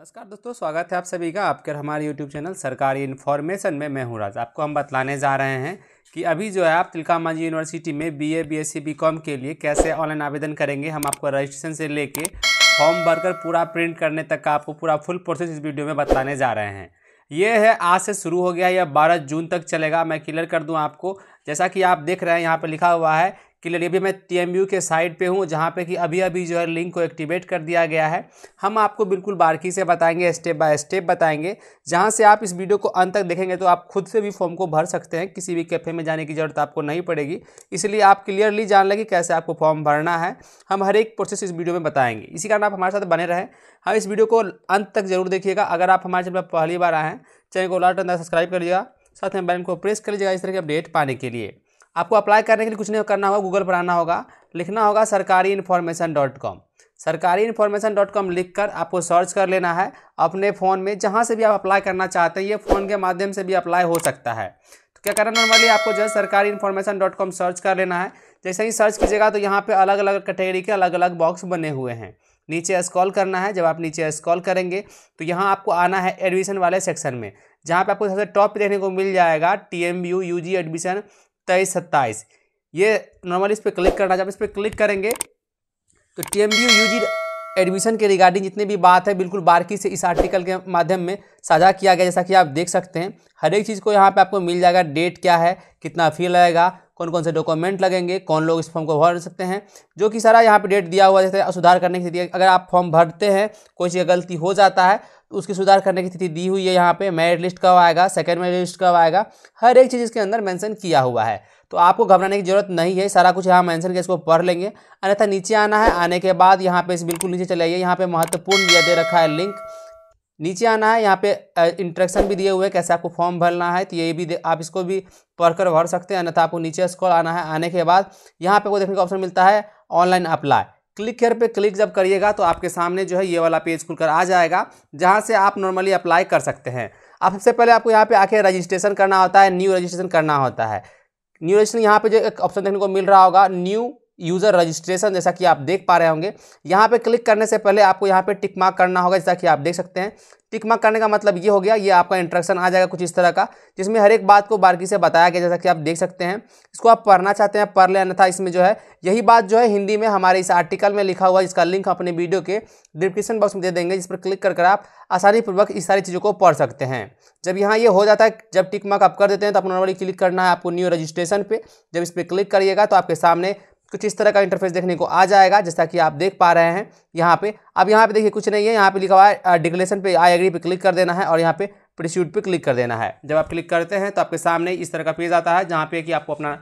नमस्कार दोस्तों स्वागत है आप सभी का आपके हमारे यूट्यूब चैनल सरकारी इन्फॉर्मेशन में मैं हूँ राज आपको हम बतलाने जा रहे हैं कि अभी जो है आप तिलकामांझी यूनिवर्सिटी में बीए बीएससी बीकॉम के लिए कैसे ऑनलाइन आवेदन करेंगे हम आपको रजिस्ट्रेशन से लेके फॉर्म भरकर पूरा प्रिंट करने तक का आपको पूरा फुल प्रोसेस इस वीडियो में बतलाने जा रहे हैं ये है आज से शुरू हो गया या बारह जून तक चलेगा मैं क्लियर कर दूँ आपको जैसा कि आप देख रहे हैं यहाँ पर लिखा हुआ है क्लियर ये भी मैं टी के साइट पे हूँ जहाँ पे कि अभी अभी जो है लिंक को एक्टिवेट कर दिया गया है हम आपको बिल्कुल बारीकी से बताएंगे स्टेप बाय स्टेप बताएंगे जहाँ से आप इस वीडियो को अंत तक देखेंगे तो आप खुद से भी फॉर्म को भर सकते हैं किसी भी कैफ़े में जाने की ज़रूरत आपको नहीं पड़ेगी इसलिए आप क्लियरली जान लगे कैसे आपको फॉर्म भरना है हम हर एक प्रोसेस इस वीडियो में बताएंगे इसी कारण आप हमारे साथ बने रहें हम हाँ, इस वीडियो को अंत तक जरूर देखिएगा अगर आप हमारे चैनल पर पहली बार आएँ चैनल को लाट सब्सक्राइब कर लीजिएगा साथ में बैन को प्रेस कर लीजिएगा इस तरह के अपडेट पाने के लिए आपको अप्लाई करने के लिए कुछ नहीं करना होगा गूगल पर आना होगा लिखना होगा Sarkari information dot com Sarkari information dot com लिख कर आपको सर्च कर लेना है अपने फ़ोन में जहाँ से भी आप अप्लाई करना चाहते हैं ये फ़ोन के माध्यम से भी अप्लाई हो सकता है तो क्या करना नॉर्मली आपको जो है सरकारी इन्फॉर्मेशन डॉट कॉम सर्च कर लेना है जैसे ही सर्च कीजिएगा तो यहाँ पर अलग अलग कैटेगरी के अलग अलग बॉक्स बने हुए हैं नीचे स्क्रॉल करना है जब आप नीचे स्क्रॉल करेंगे तो यहाँ आपको आना है एडमिशन वाले सेक्शन में जहाँ पे आपको सबसे टॉप देखने को मिल जाएगा T M U U G admission तेईस सत्ताईस ये नॉर्मली इस पर क्लिक करना जब इस पर क्लिक करेंगे तो टी एम यू एडमिशन के रिगार्डिंग जितनी भी बात है बिल्कुल बारकी से इस आर्टिकल के माध्यम में साझा किया गया जैसा कि आप देख सकते हैं हर एक चीज़ को यहाँ पे आपको मिल जाएगा डेट क्या है कितना फी लगेगा कौन कौन से डॉक्यूमेंट लगेंगे कौन लोग इस फॉर्म को भर सकते हैं जो कि सारा यहाँ पे डेट दिया हुआ जैसे सुधार करने के लिए अगर आप फॉर्म भरते हैं कोई चीज़ गलती हो जाता है उसकी सुधार करने की तिथि दी हुई है यहाँ पे मेरिट लिस्ट कब आएगा सेकेंड मेरिट लिस्ट कब आएगा हर एक चीज़ इसके अंदर मेंशन किया हुआ है तो आपको घबराने की जरूरत नहीं है सारा कुछ यहाँ मेंशन के इसको पढ़ लेंगे अन्यथा नीचे आना है आने के बाद यहाँ पे इस बिल्कुल नीचे चले आइए यहाँ पे महत्वपूर्ण यह दे रखा है लिंक नीचे आना है यहाँ पे इंट्रक्शन भी दिए हुए हैं कैसे आपको फॉर्म भरना है तो ये भी आप इसको भी पढ़कर भर सकते हैं अन्यथा आपको नीचे स्कॉल आना है आने के बाद यहाँ पे को देखने का ऑप्शन मिलता है ऑनलाइन अप्लाई क्लिक हेयर पे क्लिक जब करिएगा तो आपके सामने जो है ये वाला पेज खुलकर आ जाएगा जहाँ से आप नॉर्मली अप्लाई कर सकते हैं अब सबसे पहले आपको यहाँ पे आके रजिस्ट्रेशन करना होता है न्यू रजिस्ट्रेशन करना होता है न्यू रजिस्ट्रेशन यहाँ पे जो एक ऑप्शन देखने को मिल रहा होगा न्यू यूज़र रजिस्ट्रेशन जैसा कि आप देख पा रहे होंगे यहाँ पे क्लिक करने से पहले आपको यहाँ पे टिक मार्क करना होगा जैसा कि आप देख सकते हैं टिक मार्क करने का मतलब ये हो गया ये आपका इंट्रक्शन आ जाएगा कुछ इस तरह का जिसमें हर एक बात को बारीकी से बताया गया जैसा कि आप देख सकते हैं इसको आप पढ़ना चाहते हैं पढ़ लें अन्यथा इसमें जो है यही बात जो है हिंदी में हमारे इस आर्टिकल में लिखा हुआ इसका लिंक अपने वीडियो के डिस्क्रिप्शन बॉक्स में दे देंगे जिस पर क्लिक कर आप आसानीपूर्वक इस सारी चीज़ों को पढ़ सकते हैं जब यहाँ ये हो जाता है जब टिक मार्क आप कर देते हैं तो अपना नॉर्मली क्लिक करना है आपको न्यू रजिस्ट्रेशन पर जब इस पर क्लिक करिएगा तो आपके सामने कुछ इस तरह का इंटरफेस देखने को आ जाएगा जैसा कि आप देख पा रहे हैं यहाँ पे अब यहाँ पे देखिए कुछ नहीं है यहाँ पे लिखा हुआ है डिकलेशन पे आई एग्री पे क्लिक कर देना है और यहाँ पे प्रिस्यूट पे क्लिक कर देना है जब आप क्लिक करते हैं तो आपके सामने इस तरह का पेज आता है जहाँ पे कि आपको अपना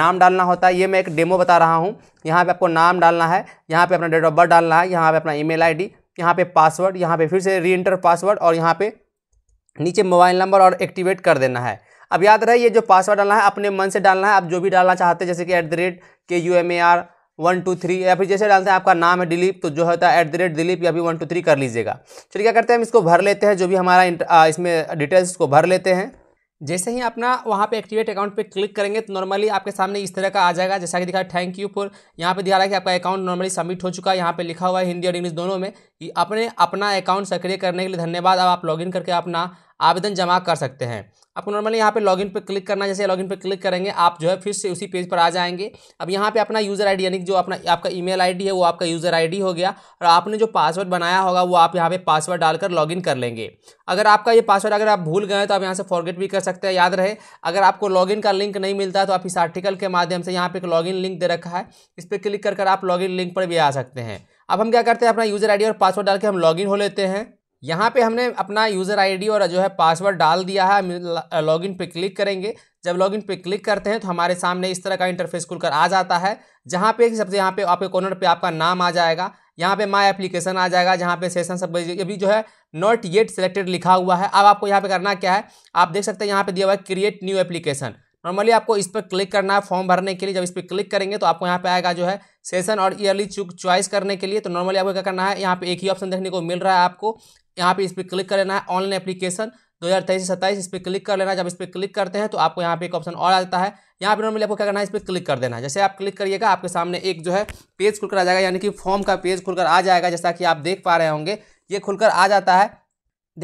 नाम डालना होता है ये मैं एक डेमो बता रहा हूँ यहाँ पर आपको नाम डालना है यहाँ पर अपना डेट ऑफ बर्थ डालना है यहाँ पर अपना ई मेल यहाँ पे पासवर्ड यहाँ पे फिर से री एंटर पासवर्ड और यहाँ पर नीचे मोबाइल नंबर और एक्टिवेट कर देना है अब याद रहे ये जो पासवर्ड डालना है अपने मन से डालना है आप जो भी डालना चाहते हैं जैसे कि at the rate K U M A R one two three या फिर जैसे डालते हैं आपका नाम है दिलीप तो जो होता है एट द रेट दिलीप या फिर वन टू थ्री कर लीजिएगा चलिए क्या करते हैं हम इसको भर लेते हैं जो भी हमारा इसमें डिटेल्स को भर लेते हैं जैसे ही अपना वहाँ पे एक्टिवेट अकाउंट पे क्लिक करेंगे तो नॉर्मली आपके सामने इस तरह का आ जाएगा जैसा कि दिखा थैंक यू फॉर यहाँ पे दिखा रहा है कि आपका अकाउंट नॉर्मली सबमिट हो चुका है यहाँ पे लिखा हुआ है हिंदी और इंग्लिश दोनों में कि अपने अपना अकाउंट सक्रिय करने के लिए धन्यवाद अब आप लॉगिन करके अपना आवेदन जमा कर सकते हैं आपको नॉर्मली यहाँ पे लॉगिन पे क्लिक करना जैसे लॉगिन पे क्लिक करेंगे आप जो है फिर से उसी पेज पर आ जाएंगे अब यहाँ पे अपना यूज़र आईडी यानी जो अपना आपका ईमेल आईडी है वो आपका यूज़र आईडी हो गया और आपने जो पासवर्ड बनाया होगा वो आप यहाँ पे पासवर्ड डालकर लॉगिन कर लेंगे अगर आपका ये पासवर्ड अगर आप भूल गए तो आप यहाँ से फॉरगेट भी कर सकते हैं याद रहे अगर आपको लॉगिन का लिंक नहीं मिलता तो आप इस आर्टिकल के माध्यम से यहाँ पर एक लॉगिन लिंक दे रखा है इस पर क्लिक कर आप लॉगिन लिंक पर भी आ सकते हैं अब हम क्या करते हैं अपना यूज़र आई और पासवर्ड डाल के हम लॉगिन हो लेते हैं यहाँ पे हमने अपना यूज़र आईडी और जो है पासवर्ड डाल दिया है लॉगिन पे क्लिक करेंगे जब लॉगिन पे क्लिक करते हैं तो हमारे सामने इस तरह का इंटरफेस खुलकर आ जाता है जहाँ पे सबसे यहाँ पे आपके कॉर्नर पे आपका नाम आ जाएगा यहाँ पे माई एप्लीकेशन आ जाएगा जहाँ पे सेशन सब अभी जो है नॉट येट सेलेक्टेड लिखा हुआ है अब आपको यहाँ पे करना क्या है आप देख सकते हैं यहाँ पे दिया हुआ है क्रिएट न्यू एप्लीकेशन नॉर्मली आपको इस पर क्लिक करना है फॉर्म भरने के लिए जब इस पर क्लिक करेंगे तो आपको यहाँ पे आएगा जो है सेशन और ईयरली चॉइस करने के लिए तो नॉर्मली आपको क्या करना है यहाँ पे एक ही ऑप्शन देखने को मिल रहा है आपको यहाँ पे इस पर क्लिक कर लेना है ऑनलाइन एप्लीकेशन दो हज़ार तेईस सत्ताईस इस पर क्लिक कर लेना जब इस पर क्लिक करते हैं तो आपको यहाँ पे एक ऑप्शन और आ जाता है यहाँ पे नॉर्मली आपको क्या करना है इस पर क्लिक कर देना है जैसे आप क्लिक करिएगा आपके सामने एक जो है पेज खुलकर आ जाएगा यानी कि फॉर्म का पेज खुलकर आ जाएगा जैसा कि आप देख पा रहे होंगे ये खुलकर आ जाता है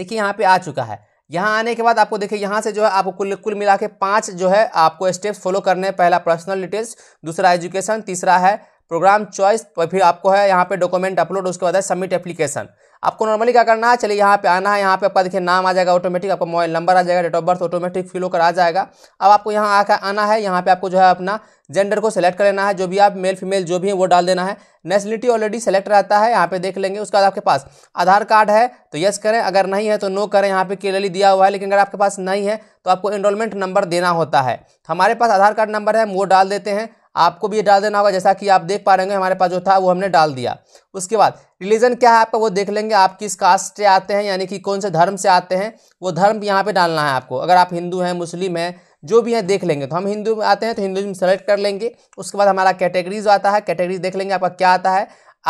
देखिए यहाँ पर आ चुका है यहाँ आने के बाद आपको देखिए यहाँ से जो है आपको कुल कुल मिला के पाँच जो है आपको स्टेप्स फॉलो करने हैं पहला पर्सनल डिटेल्स दूसरा एजुकेशन तीसरा है प्रोग्राम चॉइस फिर आपको है यहाँ पे डॉक्यूमेंट अपलोड उसके बाद है सबमिट एप्लीकेशन आपको नॉर्मली क्या करना है चलिए यहाँ पे आना है यहाँ पे आपका देखिए नाम आ जाएगा ऑटोमेटिक आपका मोबाइल नंबर आ जाएगा date of birth automatic fill होकर आ जाएगा अब आपको यहाँ आकर आना है यहाँ पे आपको जो है अपना जेंडर को सेलेक्ट कर लेना है जो भी आप मेल फीमेल जो भी है वो डाल देना है नेशनलिटी ऑलरेडी सेलेक्ट रहता है यहाँ पे देख लेंगे उसके बाद आपके पास आधार कार्ड है तो यस करें अगर नहीं है तो नो करें यहाँ पे क्लियरली दिया हुआ है लेकिन अगर आपके पास नहीं है तो आपको इनरोलमेंट नंबर देना होता है हमारे पास आधार कार्ड नंबर है हम वो डाल देते हैं आपको भी ये डाल देना होगा जैसा कि आप देख पा रहे हैं हमारे पास जो था वो हमने डाल दिया उसके बाद रिलीजन क्या है आपका वो देख लेंगे आप किस कास्ट से आते हैं यानी कि कौन से धर्म से आते हैं वो धर्म यहाँ पर डालना है आपको अगर आप हिंदू हैं मुस्लिम हैं जो भी है देख लेंगे तो हम हिंदू में आते हैं तो हिंदुज्म सेलेक्ट कर लेंगे उसके बाद हमारा कैटेगरीज आता है कैटेगरीज देख लेंगे आपका क्या आता है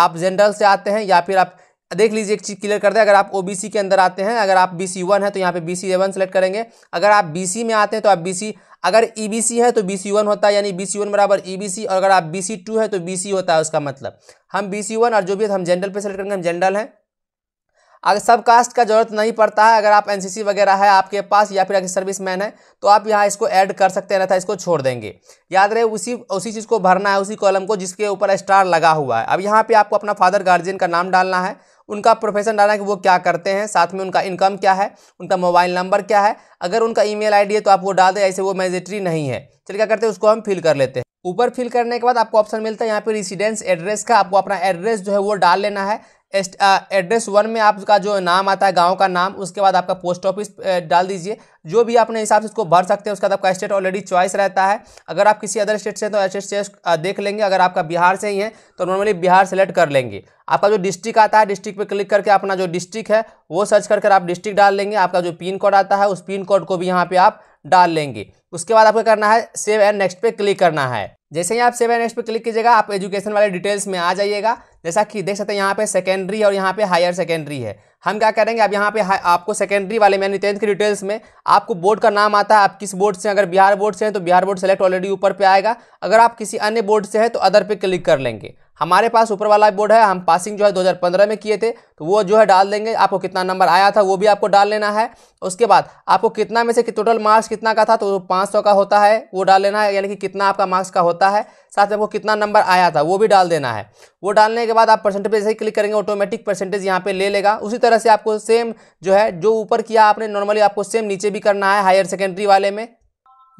आप जनरल से आते हैं या फिर आप देख लीजिए एक चीज़ क्लियर कर दे अगर आप ओबीसी के अंदर आते हैं अगर आप बी सी वन है तो यहाँ पे बी सी एवन सेलेक्ट करेंगे अगर आप बी सी में आते हैं तो आप बी सी अगर ई बी सी है तो बी सी वन होता है यानी बी सी वन बराबर ई बी सी और अगर आप बी सी टू है तो बी सी होता है उसका मतलब हम बी सी वन और जो भी हम जनरल पे सेलेक्ट करेंगे हम जनरल हैं अगर सब कास्ट का जरूरत नहीं पड़ता है अगर आप सी वगैरह है आपके पास या फिर अगर सर्विस मैन है तो आप यहाँ इसको ऐड कर सकते हैं अन्यथा इसको छोड़ देंगे याद रहे उसी उसी चीज़ को भरना है उसी कॉलम को जिसके ऊपर स्टार लगा हुआ है अब यहाँ पे आपको अपना फादर गार्जियन का नाम डालना है उनका प्रोफेशन डालना है कि वो क्या करते हैं साथ में उनका इनकम क्या है उनका मोबाइल नंबर क्या है अगर उनका ईमेल आईडी है तो आप वो डाल दें ऐसे वो मैजिट्री नहीं है चलिए क्या करते हैं उसको हम फिल कर लेते हैं ऊपर फिल करने के बाद आपको ऑप्शन मिलता है यहाँ पे रेसिडेंस एड्रेस का आपको अपना एड्रेस जो है वो डाल लेना है एड्रेस वन में आपका जो नाम आता है गांव का नाम उसके बाद आपका पोस्ट ऑफिस डाल दीजिए जो भी अपने हिसाब से इसको भर सकते हैं उसके बाद आपका स्टेट ऑलरेडी चॉइस रहता है अगर आप किसी अदर स्टेट से तो स्टेट देख लेंगे अगर आपका बिहार से ही है तो नॉर्मली बिहार सेलेक्ट कर लेंगे आपका जो डिस्ट्रिक्ट आता है डिस्ट्रिक्ट पे क्लिक करके अपना जो डिस्ट्रिक्ट है वो सर्च कर कर आप डिस्ट्रिक्ट डाल लेंगे आपका जो पिन कोड आता है उस पिन कोड को भी यहाँ पर आप डाल लेंगे उसके बाद आपको करना है सेव एंड नेक्स्ट पर क्लिक करना है जैसे ही आप सेवन नेक्स्ट पे क्लिक कीजिएगा आप एजुकेशन वाले डिटेल्स में आ जाइएगा जैसा कि देख सकते हैं यहाँ पे सेकेंडरी और यहाँ पे हायर सेकेंडरी है हम क्या करेंगे अब यहाँ पे आपको सेकेंडरी वाले यानी टेंथ की डिटेल्स में आपको बोर्ड का नाम आता है आप किस बोर्ड से अगर बिहार बोर्ड से हैं तो बिहार बोर्ड सेलेक्ट ऑलरेडी ऊपर पे आएगा अगर आप किसी अन्य बोर्ड से हैं तो अदर पर क्लिक कर लेंगे हमारे पास ऊपर वाला बोर्ड है हम पासिंग जो है 2015 में किए थे तो वो जो है डाल देंगे आपको कितना नंबर आया था वो भी आपको डाल लेना है उसके बाद आपको कितना में से कि टोटल मार्क्स कितना का था तो पाँच सौ का होता है वो डाल लेना है यानी कि कितना आपका मार्क्स का होता है साथ में आपको कितना नंबर आया था वो भी डाल देना है वो डालने के बाद आप परसेंटेज जैसे ही क्लिक करेंगे ऑटोमेटिक परसेंटेज यहाँ पर ले लेगा उसी तरह से आपको सेम जो है जो ऊपर किया आपने नॉर्मली आपको सेम नीचे भी करना है हायर सेकेंडरी वाले में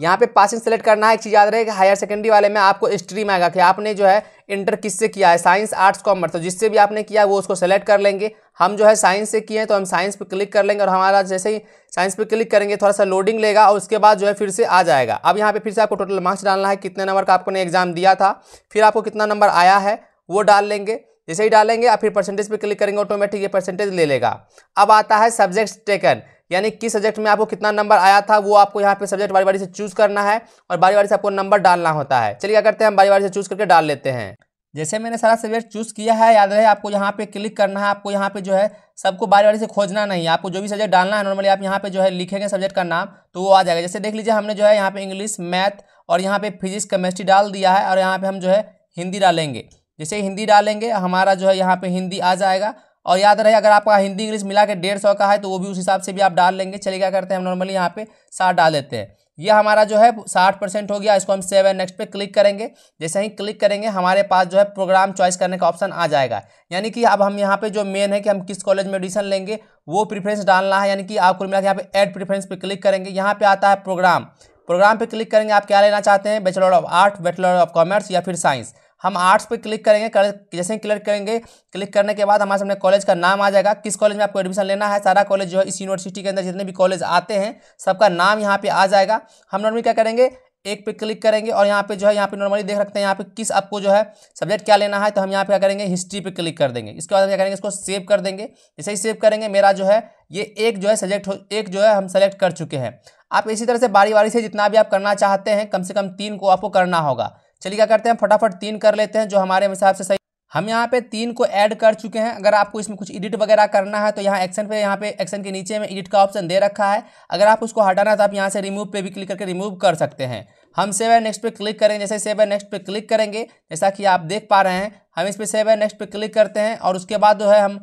यहाँ पे पासिंग सेलेक्ट करना है एक चीज़ याद रहे कि हायर सेकेंडरी वाले में आपको स्ट्रीम आएगा कि आपने जो है इंटर किससे किया है साइंस आर्ट्स कॉमर्स तो जिससे भी आपने किया वो उसको सेलेक्ट कर लेंगे हम जो है साइंस से किए हैं तो हम साइंस पे क्लिक कर लेंगे और हमारा जैसे ही साइंस पे क्लिक करेंगे थोड़ा सा लोडिंग लेगा और उसके बाद जो है फिर से आ जाएगा अब यहाँ पर फिर से आपको टोटल मार्क्स डालना है कितने नंबर का आपको ने एग्जाम दिया था फिर आपको कितना नंबर आया है वो डाल लेंगे जैसे ही डालेंगे आप फिर परसेंटेज पर क्लिक करेंगे ऑटोमेटिक ये परसेंटेज ले लेगा अब आता है सब्जेक्ट्स टेकन यानी किस सब्जेक्ट में आपको कितना नंबर आया था वो आपको यहाँ पे सब्जेक्ट बारी बारी से चूज करना है और बारी बारी से आपको नंबर डालना होता है चलिए क्या करते हैं हम बारी बारी से चूज करके डाल लेते हैं जैसे मैंने सारा सब्जेक्ट चूज़ किया है याद रहे आपको यहाँ पे क्लिक करना है आपको यहाँ पे जो है सबको बारी बारी से खोजना नहीं है आपको जो भी सब्जेक्ट डालना है नॉर्मली आप यहाँ पे जो है लिखेंगे सब्जेक्ट का नाम तो वो आ जाएगा जैसे देख लीजिए हमने जो है यहाँ पे इंग्लिश मैथ और यहाँ पे फिजिक्स केमिस्ट्री डाल दिया है और यहाँ पे हम जो है हिंदी डालेंगे जैसे हिंदी डालेंगे हमारा जो है यहाँ पे हिंदी आ जाएगा और याद रहे अगर आपका हिंदी इंग्लिश मिला के डेढ़ सौ का है तो वो भी उस हिसाब से भी आप डाल लेंगे चलिए क्या करते हैं हम नॉर्मली यहाँ पे साठ डाल देते हैं ये हमारा जो है साठ परसेंट हो गया इसको हम सेवन नेक्स्ट पे क्लिक करेंगे जैसे ही क्लिक करेंगे हमारे पास जो है प्रोग्राम चॉइस करने का ऑप्शन आ जाएगा यानी कि अब हम यहाँ पे जो मेन है कि हम किस कॉलेज में एडमिशन लेंगे वो प्रीफ्रेंस डालना है यानी कि आपको मिला यहाँ पे एड प्रीफरेंस पे क्लिक करेंगे यहाँ पे आता है प्रोग्राम प्रोग्राम पे क्लिक करेंगे आप क्या लेना चाहते हैं bachelor of art bachelor of commerce या फिर साइंस हम आर्ट्स पे क्लिक करेंगे कर, जैसे ही क्लिक करेंगे क्लिक करने के बाद हमारे सामने कॉलेज का नाम आ जाएगा किस कॉलेज में आपको एडमिशन लेना है सारा कॉलेज जो है इस यूनिवर्सिटी के अंदर जितने भी कॉलेज आते हैं सबका नाम यहाँ पे आ जाएगा हम नॉर्मली क्या करेंगे एक पे क्लिक करेंगे और यहाँ पे जो है यहाँ पे नॉर्मली देख रखते हैं यहाँ पे किस आपको जो है सब्जेक्ट क्या लेना है तो हम यहाँ पे क्या करेंगे हिस्ट्री पे क्लिक कर देंगे इसके बाद हम क्या करेंगे इसको सेव कर देंगे जैसे ही सेव करेंगे मेरा जो है ये एक जो है सब्जेक्ट एक जो है हम सेलेक्ट कर चुके हैं आप इसी तरह से बारी बारी से जितना भी आप करना चाहते हैं कम से कम तीन को आपको करना होगा चलिए क्या करते हैं फटाफट तीन कर लेते हैं जो हमारे हिसाब से सही हम यहाँ पे तीन को ऐड कर चुके हैं अगर आपको इसमें कुछ एडिट वगैरह करना है तो यहाँ एक्शन पे यहाँ पे एक्शन के नीचे में एडिट का ऑप्शन दे रखा है अगर आप उसको हटाना है तो आप यहाँ से रिमूव पे भी क्लिक करके रिमूव कर सकते हैं हम सेव एंड नेक्स्ट पे क्लिक करेंगे जैसे सेव एंड नेक्स्ट पे क्लिक करेंगे जैसा कि आप देख पा रहे हैं हम इस पर सेव एंड नेक्स्ट पे क्लिक करते हैं और उसके बाद जो है हम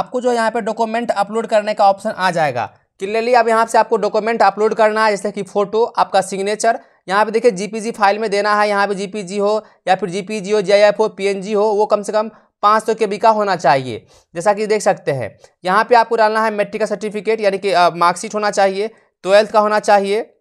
आपको जो यहाँ पे डॉक्यूमेंट अपलोड करने का ऑप्शन आ जाएगा क्लियरली अब यहाँ से आपको डॉक्यूमेंट अपलोड करना है जैसे कि फोटो आपका सिग्नेचर यहाँ पे देखिए जीपीजी फाइल में देना है यहाँ पे जीपीजी हो या फिर जीपीजी हो जीआईएफ हो पीएनजी हो वो कम से कम पाँच सौ के बी का होना चाहिए जैसा कि देख सकते हैं यहाँ पे आपको डालना है मेट्रिक का सर्टिफिकेट यानी कि मार्कशीट होना चाहिए ट्वेल्थ का होना चाहिए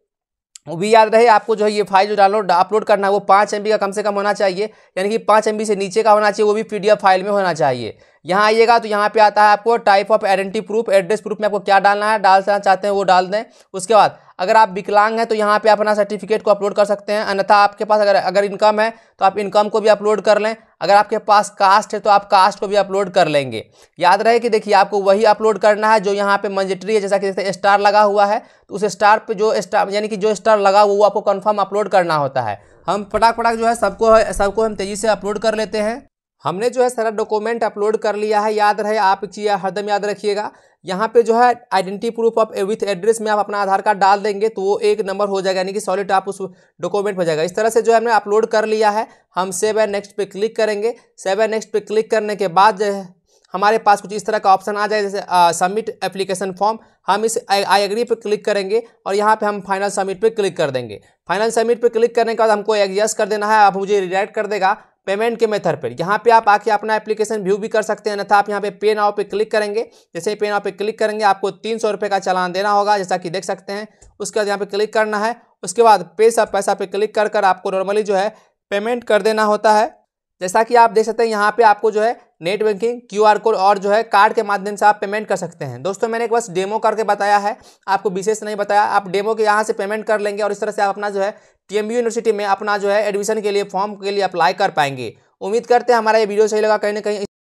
वो भी याद रहे आपको जो है ये फाइल जो डाउनलोड अपलोड करना है वो पाँच एम का कम से कम होना चाहिए यानी कि पाँच एम से नीचे का होना चाहिए वो भी पी फाइल में होना चाहिए यहाँ आइएगा तो यहाँ पे आता है आपको type of identity proof address proof में आपको क्या डालना है डालना चाहते हैं वो डाल दें उसके बाद अगर आप विकलांग हैं तो यहाँ पे अपना सर्टिफिकेट को अपलोड कर सकते हैं अन्यथा आपके पास अगर अगर इनकम है तो आप इनकम को भी अपलोड कर लें अगर आपके पास कास्ट है तो आप कास्ट को भी अपलोड कर लेंगे याद रहे कि देखिए आपको वही अपलोड करना है जो यहाँ पे मंजिटरी है जैसा कि स्टार लगा हुआ है तो उस स्टार पे जो स्टार यानी कि जो स्टार लगा हुआ वो आपको कन्फर्म अपलोड करना होता है हम फटाक फटाक जो है सबको सबको हम तेज़ी से अपलोड कर लेते हैं हमने जो है सारा डॉक्यूमेंट अपलोड कर लिया है याद रहे आप चाहिए हरदम याद रखिएगा यहाँ पे जो है identity proof of with address में आप अपना आधार कार्ड डाल देंगे तो वो एक नंबर हो जाएगा यानी कि सॉलिड आप उस डॉक्यूमेंट हो जाएगा इस तरह से जो है हमने अपलोड कर लिया है हम सेव एंड नेक्स्ट पे क्लिक करेंगे सेव एंड नेक्स्ट पे क्लिक करने के बाद जो है हमारे पास कुछ इस तरह का ऑप्शन आ जाए जैसे सबमिट एप्लीकेशन फॉर्म हम इस आई एग्री पर क्लिक करेंगे और यहाँ पे हम फाइनल सबमिट पे क्लिक कर देंगे फाइनल सबमिट पे क्लिक करने के बाद हमको एडजस्ट कर देना है आप मुझे रिडायरेक्ट कर देगा पेमेंट के मेथड पर यहाँ पे आप आके अपना एप्लीकेशन व्यू भी कर सकते हैं अन्यथा आप यहाँ पे पे नाव पे क्लिक करेंगे जैसे ही पे नाव पे क्लिक करेंगे आपको तीन सौ रुपये का चालान देना होगा जैसा कि देख सकते हैं उसके बाद यहाँ पे क्लिक करना है उसके बाद पे सब पैसा पे क्लिक कर कर आपको नॉर्मली जो है पेमेंट कर देना होता है जैसा कि आप देख सकते हैं यहाँ पे आपको जो है नेट बैंकिंग क्यूआर कोड और जो है कार्ड के माध्यम से आप पेमेंट कर सकते हैं दोस्तों मैंने एक बस डेमो करके बताया है आपको विशेष नहीं बताया आप डेमो के यहाँ से पेमेंट कर लेंगे और इस तरह से आप अपना जो है टीएमयू यूनिवर्सिटी में अपना जो है एडमिशन के लिए फॉर्म के लिए अप्लाई कर पाएंगे उम्मीद करते हैं हमारा ये वीडियो सही लगा कहीं ना कहीं